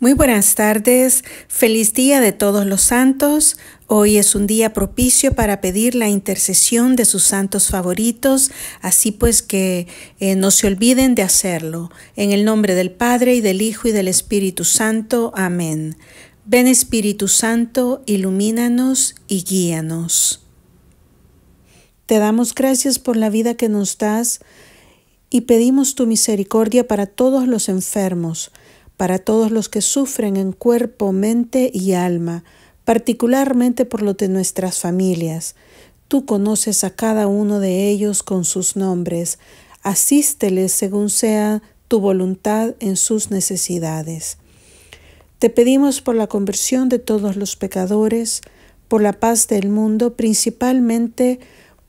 Muy buenas tardes, feliz día de todos los santos. Hoy es un día propicio para pedir la intercesión de sus santos favoritos, así pues que eh, no se olviden de hacerlo. En el nombre del Padre y del Hijo y del Espíritu Santo. Amén. Ven Espíritu Santo, ilumínanos y guíanos. Te damos gracias por la vida que nos das y pedimos tu misericordia para todos los enfermos para todos los que sufren en cuerpo, mente y alma, particularmente por lo de nuestras familias. Tú conoces a cada uno de ellos con sus nombres. Asísteles según sea tu voluntad en sus necesidades. Te pedimos por la conversión de todos los pecadores, por la paz del mundo, principalmente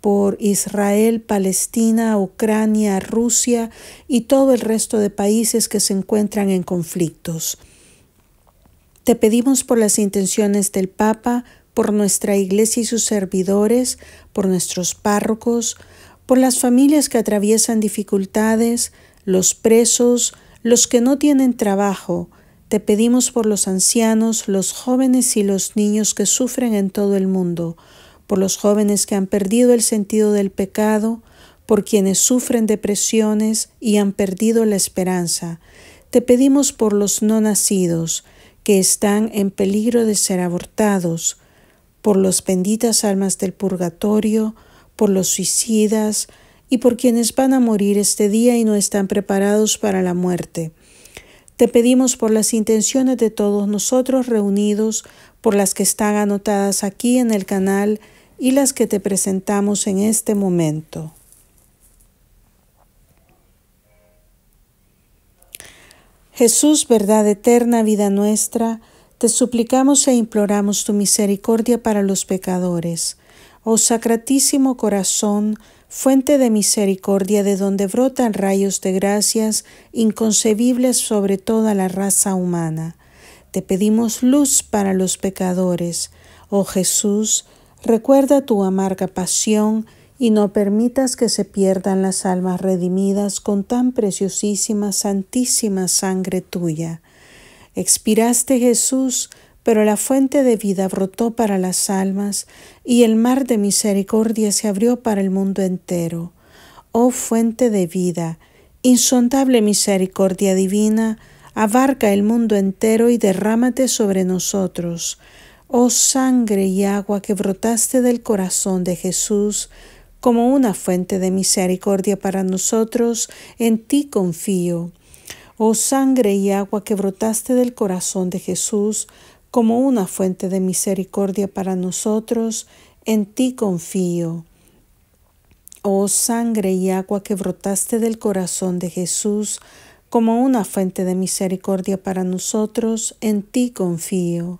por Israel, Palestina, Ucrania, Rusia y todo el resto de países que se encuentran en conflictos. Te pedimos por las intenciones del Papa, por nuestra Iglesia y sus servidores, por nuestros párrocos, por las familias que atraviesan dificultades, los presos, los que no tienen trabajo, te pedimos por los ancianos, los jóvenes y los niños que sufren en todo el mundo, por los jóvenes que han perdido el sentido del pecado, por quienes sufren depresiones y han perdido la esperanza. Te pedimos por los no nacidos, que están en peligro de ser abortados, por los benditas almas del purgatorio, por los suicidas y por quienes van a morir este día y no están preparados para la muerte. Te pedimos por las intenciones de todos nosotros reunidos, por las que están anotadas aquí en el canal y las que te presentamos en este momento. Jesús, verdad eterna, vida nuestra, te suplicamos e imploramos tu misericordia para los pecadores. Oh Sacratísimo Corazón, fuente de misericordia de donde brotan rayos de gracias inconcebibles sobre toda la raza humana. Te pedimos luz para los pecadores. Oh Jesús, Recuerda tu amarga pasión y no permitas que se pierdan las almas redimidas con tan preciosísima, santísima sangre tuya. Expiraste Jesús, pero la fuente de vida brotó para las almas y el mar de misericordia se abrió para el mundo entero. Oh fuente de vida, insondable misericordia divina, abarca el mundo entero y derrámate sobre nosotros oh sangre y agua que brotaste del corazón de Jesús, como una fuente de misericordia para nosotros, en ti confío. Oh sangre y agua que brotaste del corazón de Jesús, como una fuente de misericordia para nosotros, en ti confío. Oh sangre y agua que brotaste del corazón de Jesús, como una fuente de misericordia para nosotros, en ti confío.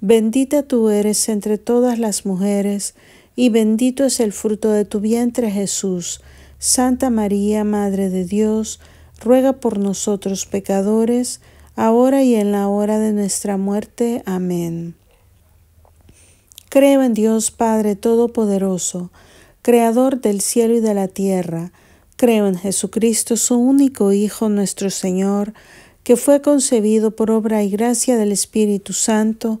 Bendita tú eres entre todas las mujeres, y bendito es el fruto de tu vientre Jesús. Santa María, Madre de Dios, ruega por nosotros pecadores, ahora y en la hora de nuestra muerte. Amén. Creo en Dios Padre Todopoderoso, Creador del cielo y de la tierra. Creo en Jesucristo, su único Hijo, nuestro Señor, que fue concebido por obra y gracia del Espíritu Santo,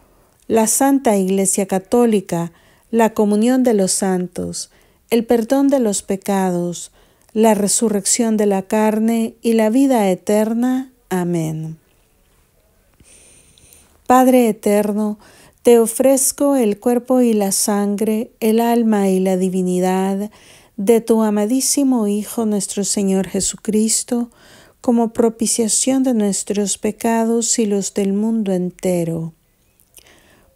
la Santa Iglesia Católica, la comunión de los santos, el perdón de los pecados, la resurrección de la carne y la vida eterna. Amén. Padre eterno, te ofrezco el cuerpo y la sangre, el alma y la divinidad de tu amadísimo Hijo nuestro Señor Jesucristo, como propiciación de nuestros pecados y los del mundo entero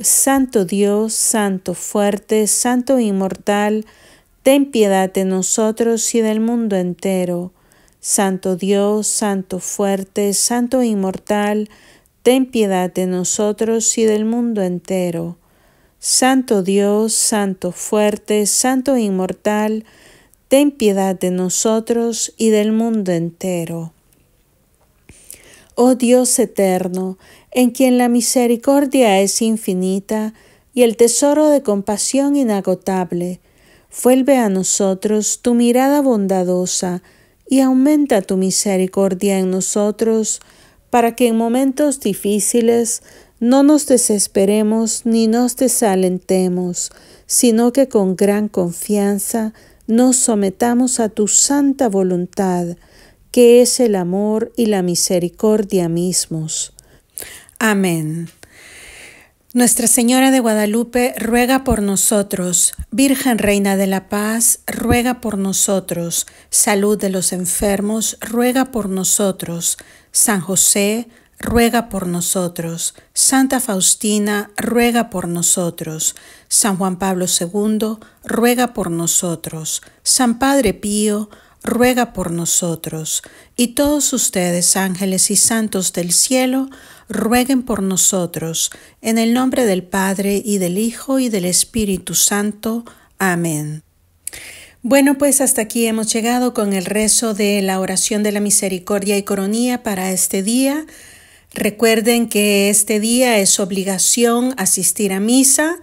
Santo Dios, Santo fuerte, Santo inmortal, ten piedad de nosotros y del mundo entero. Santo Dios, Santo fuerte, Santo inmortal, ten piedad de nosotros y del mundo entero. Santo Dios, Santo fuerte, Santo inmortal, ten piedad de nosotros y del mundo entero. Oh Dios eterno, en quien la misericordia es infinita y el tesoro de compasión inagotable. Vuelve a nosotros tu mirada bondadosa y aumenta tu misericordia en nosotros, para que en momentos difíciles no nos desesperemos ni nos desalentemos, sino que con gran confianza nos sometamos a tu santa voluntad, que es el amor y la misericordia mismos. Amén. Nuestra Señora de Guadalupe ruega por nosotros. Virgen Reina de la Paz, ruega por nosotros. Salud de los enfermos, ruega por nosotros. San José, ruega por nosotros. Santa Faustina, ruega por nosotros. San Juan Pablo II, ruega por nosotros. San Padre Pío, ruega ruega por nosotros, y todos ustedes, ángeles y santos del cielo, rueguen por nosotros, en el nombre del Padre y del Hijo y del Espíritu Santo. Amén. Bueno, pues hasta aquí hemos llegado con el rezo de la oración de la misericordia y coronía para este día. Recuerden que este día es obligación asistir a misa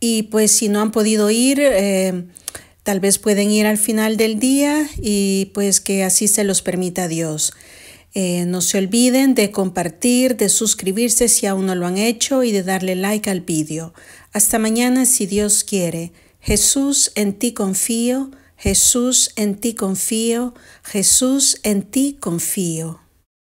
y pues si no han podido ir, eh, Tal vez pueden ir al final del día y pues que así se los permita Dios. Eh, no se olviden de compartir, de suscribirse si aún no lo han hecho y de darle like al vídeo. Hasta mañana si Dios quiere. Jesús, en ti confío. Jesús, en ti confío. Jesús, en ti confío.